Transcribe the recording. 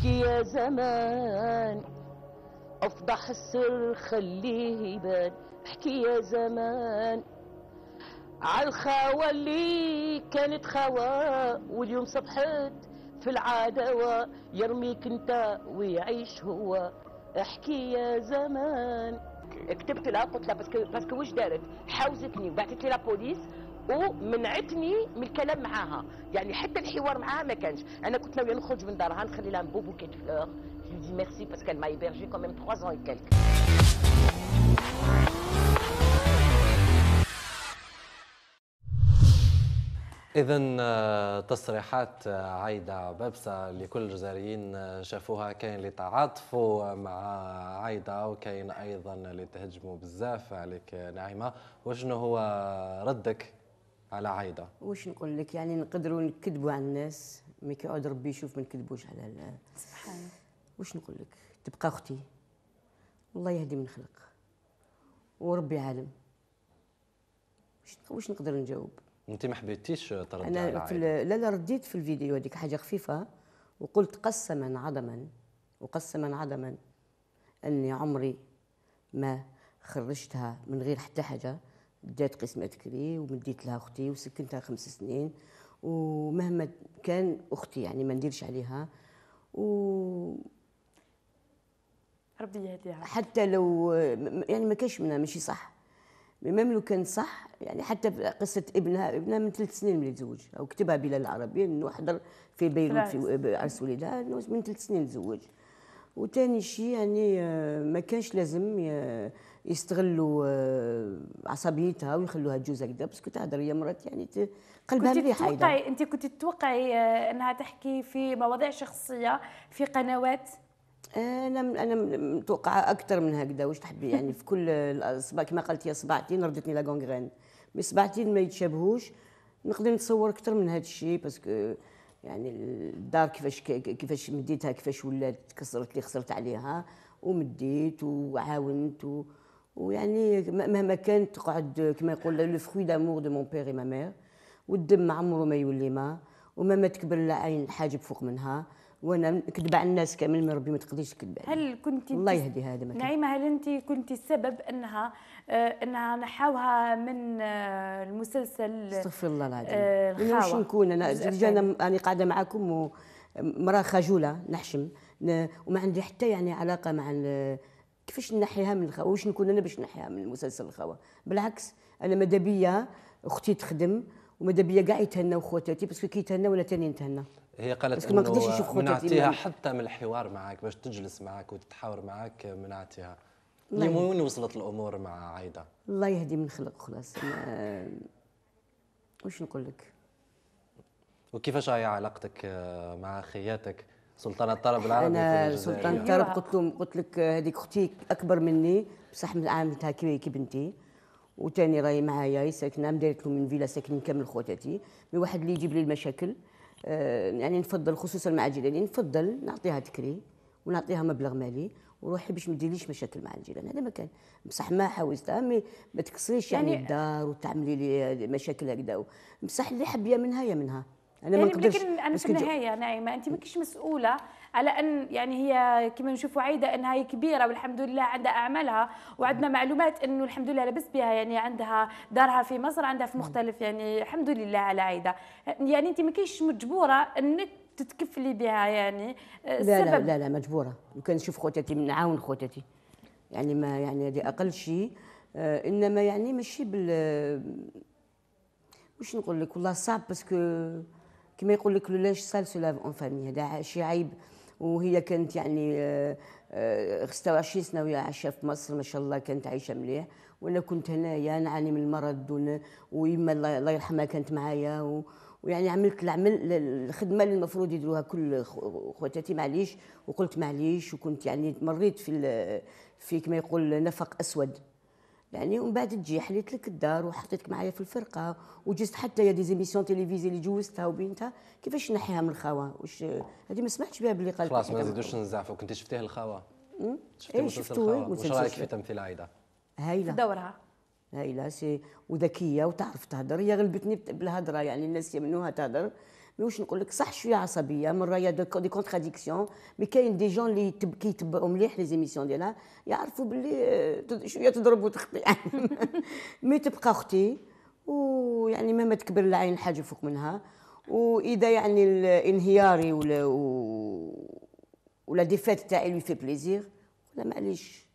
اشكي يا زمان افضح السر خليه يبان احكي يا زمان عالخاوة اللي كانت خاوة واليوم صبحت في العداوة يرميك انت ويعيش هو احكي يا زمان كتبت لها قلت لها باسكو واش دارت حاوزتني وبعثت لي لابوليس ومنعتني من الكلام معاها يعني حتى الحوار معاها ما كانش انا كنت ناويه نخرج من دارها نخلي لها بوبو كيت فلور je دي ميرسي باسكو ما يبرجي m'a 3 ans et quelques. إذا آه، تصريحات آه، عايدة عبابسة لكل الجزائريين آه، شافوها كاين اللي تعاطفوا مع عايدة وكاين أيضا اللي تهجموا بزاف عليك نعيمة وشنو هو ردك على عايده واش نقول لك يعني نقدروا نكذبوا على الناس مي كيعود ربي يشوف ما نكذبوش على سبحان واش نقول لك تبقى اختي الله يهدي من خلق وربي عالم واش نقدر نجاوب انت ما حبيتيش تردي انا في لا لا رديت في الفيديو هذيك حاجه خفيفه وقلت قسما عظما وقسما عظما اني عمري ما خرجتها من غير حتى حاجه دات قسمة كري ومديت لها أختي وسكنتها خمس سنين ومهما كان أختي يعني ما نديرش عليها و ربي يهديها حتى لو يعني ما كانش منها ماشي صح ميم لو كان صح يعني حتى قصة ابنها ابنها من ثلاث سنين ملي تزوج وكتبها بلال العربي انه حضر في بيروت في عرس وليدها انه من ثلاث سنين تزوج وثاني شيء يعني آه، ما كانش لازم آه، يستغلوا آه، عصبيتها ويخلوها تجوز هكذا باسكو تهدر هي مرات يعني قلبها مليح ايضا انت كنت تتوقعي انها تحكي في مواضيع شخصيه في قنوات انا انا متوقعه اكثر من هكذا واش تحبي يعني في كل الاصبع كما قلت يا صباعتين ردتني لا كونغرين مي صباعتين ما يتشابهوش نقدر نتصور اكثر من هذا الشيء باسكو يعني الدار كيفاش كيفاش مديتها كيفاش ولات كسرت اللي خسرت عليها ومديت وعاونت و... ويعني مهما كانت تقعد كما يقول لو فروي دامور دو مون بير اي ما مير والدم عمره ما يولي ما ومهما تكبر العين حاجب فوق منها وانا نكذب على الناس كامل من ربي ما تقدريش تكذب هل كنت الله يهدي هذا ما نعيمه هل انت كنت السبب انها آه، انها نحاوها من آه، المسلسل آه، استغفر الله العظيم واش نكون انا رجعنا انا قاعده معكم ومراه خجوله نحشم وما عندي حتى يعني علاقه مع كيفاش نحيها من الخوا واش نكون انا باش نحيها من مسلسل الخوا بالعكس انا ماذا بيا اختي تخدم وماذا بيا كاع يتهناو خواتاتي باسكو كي ولا تاني نتهنى هي قالت انه منعتيها حتى من الحوار معك باش تجلس معك وتتحاور معك منعتيها وين وصلت الامور مع عايده الله يهدي من خلق خلاص واش نقول لك وكيفاش هي علاقتك آه، مع خياتك سلطان الطرب العربي انا سلطان الطرب قلت لهم قلت لك آه، هذيك اختي اكبر مني بصح من عاملتها كي بنتي وتاني راهي معايا ساكنه مدارت لهم من فيلا ساكنين كامل خواتاتي مي واحد اللي يجيب لي المشاكل آه، يعني نفضل خصوصا مع الجيران يعني نفضل نعطيها تكري ونعطيها مبلغ مالي وروحي باش ما ديريش مشاكل مع الجيران هذا ما كان بصح ما حاولتها مي ما تكسريش يعني, يعني الدار وتعملي لي مشاكل هكذا بصح اللي حبيه منها يا منها انا ما نقدرش يعني انا في النهايه نايمه انت ماكيش مسؤوله على ان يعني هي كما نشوفوا عايده انها هي كبيره والحمد لله عندها اعمالها وعندنا معلومات انه الحمد لله لبس بها يعني عندها دارها في مصر عندها في مختلف يعني الحمد لله على عايده يعني انت ماكيش مجبوره انك تتكفلي بها يعني آه، لا لا لا لا مجبوره كان نشوف خوتتي نعاون خوتتي يعني ما يعني هذه اقل شيء آه، انما يعني ماشي بال وش نقول لك والله صعب باسكو كما يقول لك لولاش سال سولاف اون فامي هذا شي عيب وهي كانت يعني 26 آه، سنه وهي عايشه في مصر ما شاء الله كانت عايشه مليح وانا كنت هنايا نعاني من المرض ويما الله يرحمها كانت معايا ويعني عملت العمل الخدمه اللي المفروض يديروها كل خواتاتي معليش وقلت معليش وكنت يعني مريت في في كما يقول نفق اسود يعني ومن بعد تجي حليت لك الدار وحطيتك معايا في الفرقه وجزت حتى يا دي زيميسيون تيليفيزي اللي جوزتها وبنتها كيفاش نحيها من الخاوه واش هذه ما سمعتش بها باللي قالت خلاص ما نزيدوش نزعفوا كنت شفتيه الخاوه شفتيه إيه، مسلسل الخاوه واش رايك في تمثيل عايده هايله دورها هايله سي وذكيه وتعرف تهدر هي غلبتني بالهضره يعني الناس يمنوها تهدر مش نقول لك صح شويه عصبيه مره يا دي كونتراديكسيون مي كاين دي جون اللي كيتبعوا مليح لي زيميسيون ديالها يعرفوا باللي آه، شويه تضرب وتخطي مي تبقى اختي ويعني مهما تكبر العين حاجه فوق منها واذا يعني الانهياري ولا ولا ديفات تاعي لو في بليزير ولا معليش